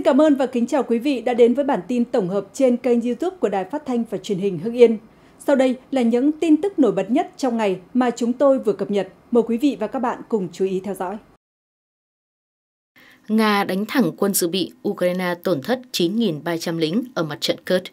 Xin cảm ơn và kính chào quý vị đã đến với bản tin tổng hợp trên kênh YouTube của Đài Phát thanh và Truyền hình Hưng Yên. Sau đây là những tin tức nổi bật nhất trong ngày mà chúng tôi vừa cập nhật. Mời quý vị và các bạn cùng chú ý theo dõi. Nga đánh thẳng quân dự bị, Ukraine tổn thất 9.300 lính ở mặt trận Kurd.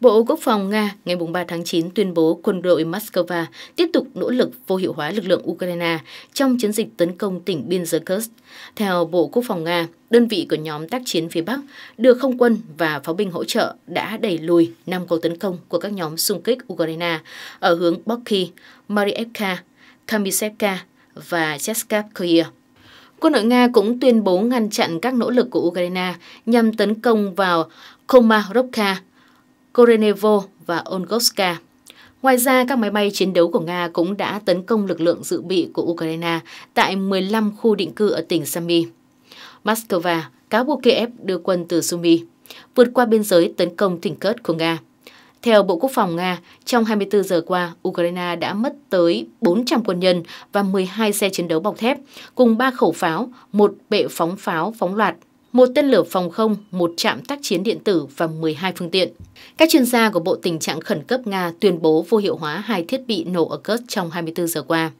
Bộ Quốc phòng Nga ngày 3 tháng 9 tuyên bố quân đội Moscow tiếp tục nỗ lực vô hiệu hóa lực lượng Ukraine trong chiến dịch tấn công tỉnh biên giới Kursk. Theo Bộ Quốc phòng Nga, đơn vị của nhóm tác chiến phía Bắc đưa không quân và pháo binh hỗ trợ đã đẩy lùi 5 cuộc tấn công của các nhóm xung kích Ukraine ở hướng Boki, mariupka, Kamisevka và Cheskavkaya. Quân đội Nga cũng tuyên bố ngăn chặn các nỗ lực của Ukraine nhằm tấn công vào Komarovka, Korenevo và Ongoska. Ngoài ra, các máy bay chiến đấu của Nga cũng đã tấn công lực lượng dự bị của Ukraine tại 15 khu định cư ở tỉnh Sami. Moscow cáo buộc Kiev đưa quân từ Sumy vượt qua biên giới tấn công thỉnh Kursk của Nga. Theo Bộ Quốc phòng Nga, trong 24 giờ qua, Ukraine đã mất tới 400 quân nhân và 12 xe chiến đấu bọc thép, cùng 3 khẩu pháo, một bệ phóng pháo phóng loạt một tên lửa phòng không, một trạm tác chiến điện tử và 12 phương tiện. Các chuyên gia của Bộ Tình trạng Khẩn cấp Nga tuyên bố vô hiệu hóa hai thiết bị nổ ở Kursk trong 24 giờ qua.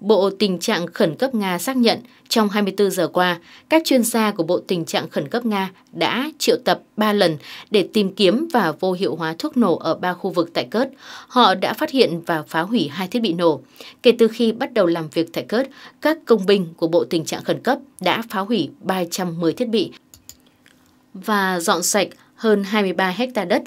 Bộ Tình trạng Khẩn cấp Nga xác nhận trong 24 giờ qua, các chuyên gia của Bộ Tình trạng Khẩn cấp Nga đã triệu tập 3 lần để tìm kiếm và vô hiệu hóa thuốc nổ ở ba khu vực tại Cớt. Họ đã phát hiện và phá hủy hai thiết bị nổ. Kể từ khi bắt đầu làm việc tại Cớt, các công binh của Bộ Tình trạng Khẩn cấp đã phá hủy 310 thiết bị và dọn sạch hơn 23 hecta đất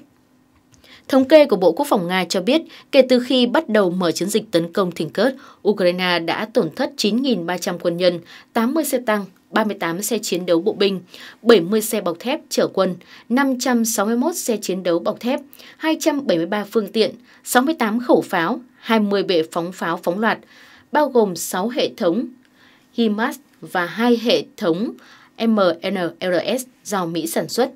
Thống kê của Bộ Quốc phòng Nga cho biết, kể từ khi bắt đầu mở chiến dịch tấn công Thỉnh Cớt, Ukraine đã tổn thất 9.300 quân nhân, 80 xe tăng, 38 xe chiến đấu bộ binh, 70 xe bọc thép chở quân, 561 xe chiến đấu bọc thép, 273 phương tiện, 68 khẩu pháo, 20 bệ phóng pháo phóng loạt, bao gồm 6 hệ thống HIMARS và 2 hệ thống MNLS do Mỹ sản xuất.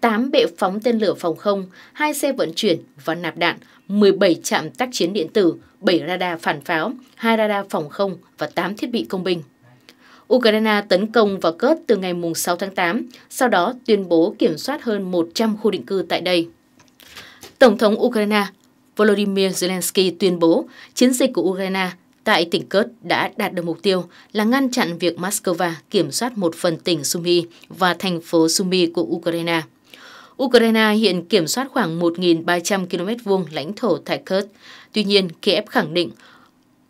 8 bệ phóng tên lửa phòng không, 2 xe vận chuyển và nạp đạn, 17 trạm tác chiến điện tử, 7 radar phản pháo, 2 radar phòng không và 8 thiết bị công binh. Ukraine tấn công vào Kurt từ ngày 6 tháng 8, sau đó tuyên bố kiểm soát hơn 100 khu định cư tại đây. Tổng thống Ukraine Volodymyr Zelensky tuyên bố chiến dịch của Ukraine tại tỉnh Kurt đã đạt được mục tiêu là ngăn chặn việc Moscow kiểm soát một phần tỉnh Sumy và thành phố Sumy của Ukraine. Ukraine hiện kiểm soát khoảng 1.300 km vuông lãnh thổ tại Kurd. Tuy nhiên, Kiev khẳng định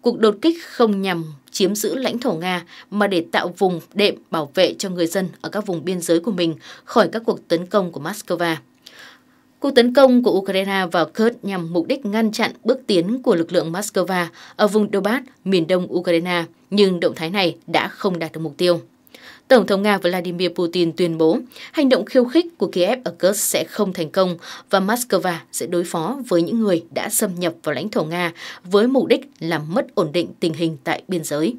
cuộc đột kích không nhằm chiếm giữ lãnh thổ Nga mà để tạo vùng đệm bảo vệ cho người dân ở các vùng biên giới của mình khỏi các cuộc tấn công của Moscow. Cuộc tấn công của Ukraine vào Kurd nhằm mục đích ngăn chặn bước tiến của lực lượng Moscow ở vùng Donbass, miền đông Ukraine, nhưng động thái này đã không đạt được mục tiêu. Tổng thống Nga Vladimir Putin tuyên bố hành động khiêu khích của Kiev ở Kursk sẽ không thành công và Moscow sẽ đối phó với những người đã xâm nhập vào lãnh thổ Nga với mục đích làm mất ổn định tình hình tại biên giới.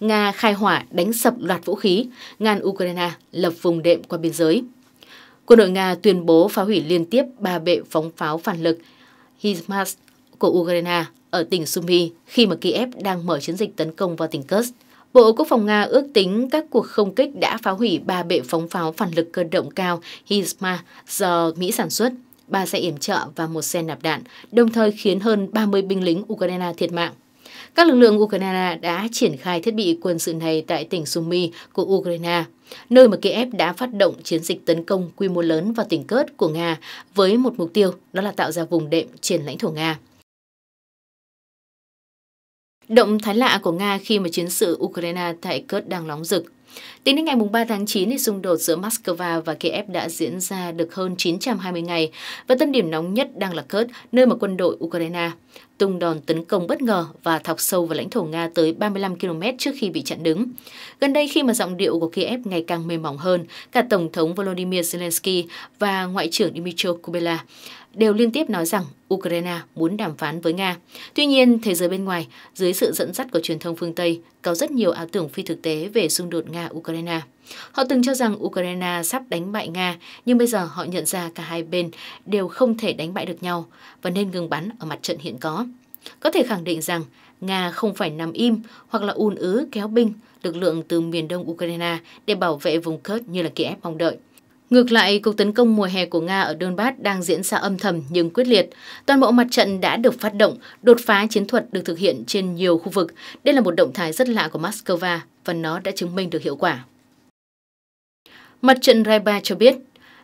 Nga khai hỏa đánh sập loạt vũ khí, ngăn Ukraine lập vùng đệm qua biên giới. Quân đội Nga tuyên bố phá hủy liên tiếp ba bệ phóng pháo phản lực HIMARS của Ukraine ở tỉnh Sumy khi mà Kiev đang mở chiến dịch tấn công vào tỉnh Kursk. Bộ Quốc phòng Nga ước tính các cuộc không kích đã phá hủy ba bệ phóng pháo phản lực cơ động cao HIMARS do Mỹ sản xuất, ba xe yểm trợ và một xe nạp đạn, đồng thời khiến hơn 30 binh lính Ukraine thiệt mạng. Các lực lượng Ukraine đã triển khai thiết bị quân sự này tại tỉnh Sumy của Ukraine, nơi mà Kiev đã phát động chiến dịch tấn công quy mô lớn vào tỉnh Kursk của Nga với một mục tiêu đó là tạo ra vùng đệm trên lãnh thổ Nga. Động thái lạ của Nga khi mà chiến sự Ukraine tại Kurt đang nóng rực. Tính đến ngày 3 tháng 9, thì xung đột giữa Moscow và Kiev đã diễn ra được hơn 920 ngày và tâm điểm nóng nhất đang là Kurt, nơi mà quân đội Ukraine tung đòn tấn công bất ngờ và thọc sâu vào lãnh thổ Nga tới 35 km trước khi bị chặn đứng. Gần đây khi mà giọng điệu của Kiev ngày càng mềm mỏng hơn, cả Tổng thống Volodymyr Zelensky và Ngoại trưởng Dmytro Kuleba đều liên tiếp nói rằng Ukraine muốn đàm phán với Nga. Tuy nhiên, thế giới bên ngoài, dưới sự dẫn dắt của truyền thông phương Tây, có rất nhiều ảo tưởng phi thực tế về xung đột Nga-Ukraine. Họ từng cho rằng Ukraine sắp đánh bại Nga, nhưng bây giờ họ nhận ra cả hai bên đều không thể đánh bại được nhau và nên ngừng bắn ở mặt trận hiện có. Có thể khẳng định rằng Nga không phải nằm im hoặc là ùn ứ kéo binh lực lượng từ miền đông Ukraine để bảo vệ vùng Kurd như là Kiev mong đợi. Ngược lại, cuộc tấn công mùa hè của Nga ở Donbass đang diễn ra âm thầm nhưng quyết liệt. Toàn bộ mặt trận đã được phát động, đột phá chiến thuật được thực hiện trên nhiều khu vực. Đây là một động thái rất lạ của Moscow và nó đã chứng minh được hiệu quả. Mặt trận Raiba cho biết,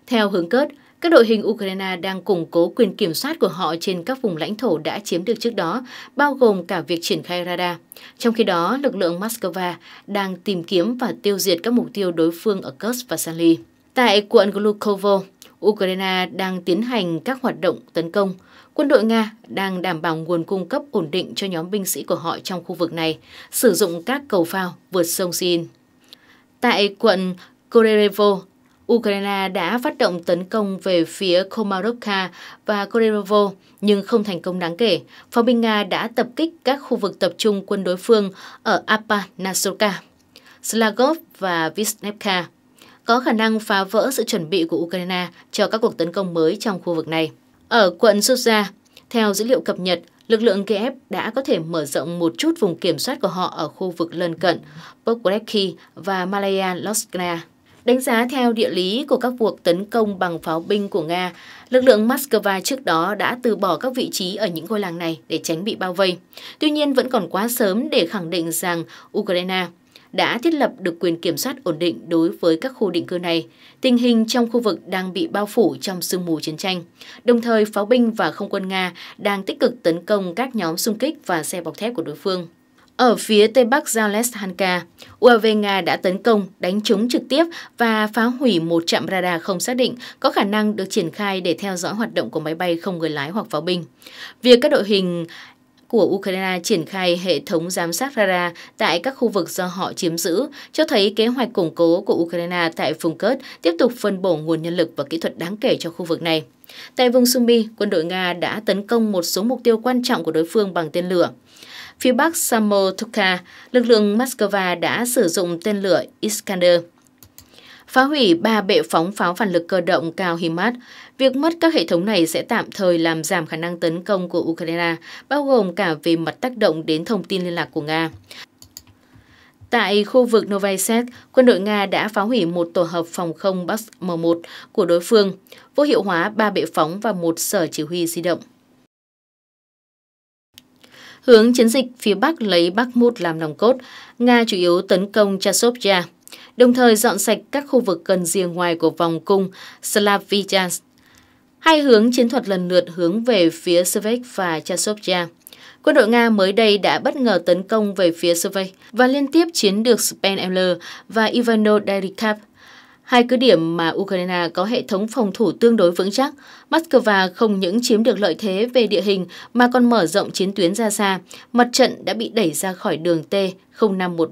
theo hướng cớt, các đội hình Ukraine đang củng cố quyền kiểm soát của họ trên các vùng lãnh thổ đã chiếm được trước đó, bao gồm cả việc triển khai radar. Trong khi đó, lực lượng Moscow đang tìm kiếm và tiêu diệt các mục tiêu đối phương ở Kursk và Sanli. Tại quận Glukovo, Ukraine đang tiến hành các hoạt động tấn công. Quân đội Nga đang đảm bảo nguồn cung cấp ổn định cho nhóm binh sĩ của họ trong khu vực này, sử dụng các cầu phao vượt sông Sin. Tại quận Korerevo, Ukraine đã phát động tấn công về phía Komarovka và Korerevo nhưng không thành công đáng kể. Pháo binh Nga đã tập kích các khu vực tập trung quân đối phương ở Apanasoka, Slagov và Visnevka có khả năng phá vỡ sự chuẩn bị của Ukraine cho các cuộc tấn công mới trong khu vực này. Ở quận Susa, theo dữ liệu cập nhật, lực lượng Kiev đã có thể mở rộng một chút vùng kiểm soát của họ ở khu vực lân cận Pokrovsky và Malaya Loskna. Đánh giá theo địa lý của các cuộc tấn công bằng pháo binh của Nga, lực lượng Moscow trước đó đã từ bỏ các vị trí ở những ngôi làng này để tránh bị bao vây. Tuy nhiên vẫn còn quá sớm để khẳng định rằng Ukraine đã thiết lập được quyền kiểm soát ổn định đối với các khu định cư này. Tình hình trong khu vực đang bị bao phủ trong sương mù chiến tranh. Đồng thời, pháo binh và không quân Nga đang tích cực tấn công các nhóm xung kích và xe bọc thép của đối phương. Ở phía tây bắc Zaleshanka, UAV Nga đã tấn công, đánh trúng trực tiếp và phá hủy một trạm radar không xác định có khả năng được triển khai để theo dõi hoạt động của máy bay không người lái hoặc pháo binh. Việc các đội hình của Ukraine triển khai hệ thống giám sát radar tại các khu vực do họ chiếm giữ, cho thấy kế hoạch củng cố của Ukraine tại vùng Kurd tiếp tục phân bổ nguồn nhân lực và kỹ thuật đáng kể cho khu vực này. Tại vùng Sumy quân đội Nga đã tấn công một số mục tiêu quan trọng của đối phương bằng tên lửa. Phía bắc Samotuka, lực lượng Moscow đã sử dụng tên lửa Iskander phá hủy ba bệ phóng pháo phản lực cơ động cao HIMARS. Việc mất các hệ thống này sẽ tạm thời làm giảm khả năng tấn công của Ukraine, bao gồm cả về mặt tác động đến thông tin liên lạc của Nga. Tại khu vực Novaisek, quân đội Nga đã phá hủy một tổ hợp phòng không Bus M1 của đối phương, vô hiệu hóa ba bệ phóng và một sở chỉ huy di động. Hướng chiến dịch phía Bắc lấy Bakhmut làm nòng cốt, Nga chủ yếu tấn công Chasovya đồng thời dọn sạch các khu vực gần rìa ngoài của vòng cung Slavyansk. Hai hướng chiến thuật lần lượt hướng về phía Svek và Chasovia. Quân đội Nga mới đây đã bất ngờ tấn công về phía Svek và liên tiếp chiến được Spenler và Ivano Derikov Hai cứ điểm mà Ukraine có hệ thống phòng thủ tương đối vững chắc, Moscow không những chiếm được lợi thế về địa hình mà còn mở rộng chiến tuyến ra xa. Mặt trận đã bị đẩy ra khỏi đường T-0513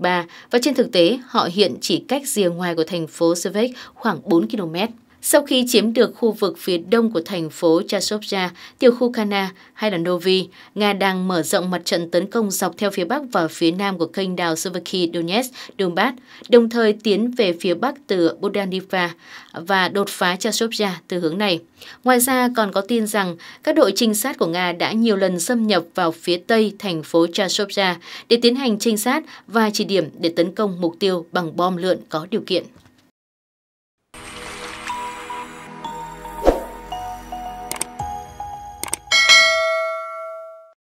và trên thực tế họ hiện chỉ cách rìa ngoài của thành phố Svek khoảng 4 km. Sau khi chiếm được khu vực phía đông của thành phố Chasovya, tiểu khu Kana hay là Novi, Nga đang mở rộng mặt trận tấn công dọc theo phía bắc và phía nam của kênh đào Suvarky Donetsk, Donbass, đồng thời tiến về phía bắc từ Bodaniva và đột phá Chasovya từ hướng này. Ngoài ra còn có tin rằng các đội trinh sát của Nga đã nhiều lần xâm nhập vào phía tây thành phố Chasovya để tiến hành trinh sát và chỉ điểm để tấn công mục tiêu bằng bom lượn có điều kiện.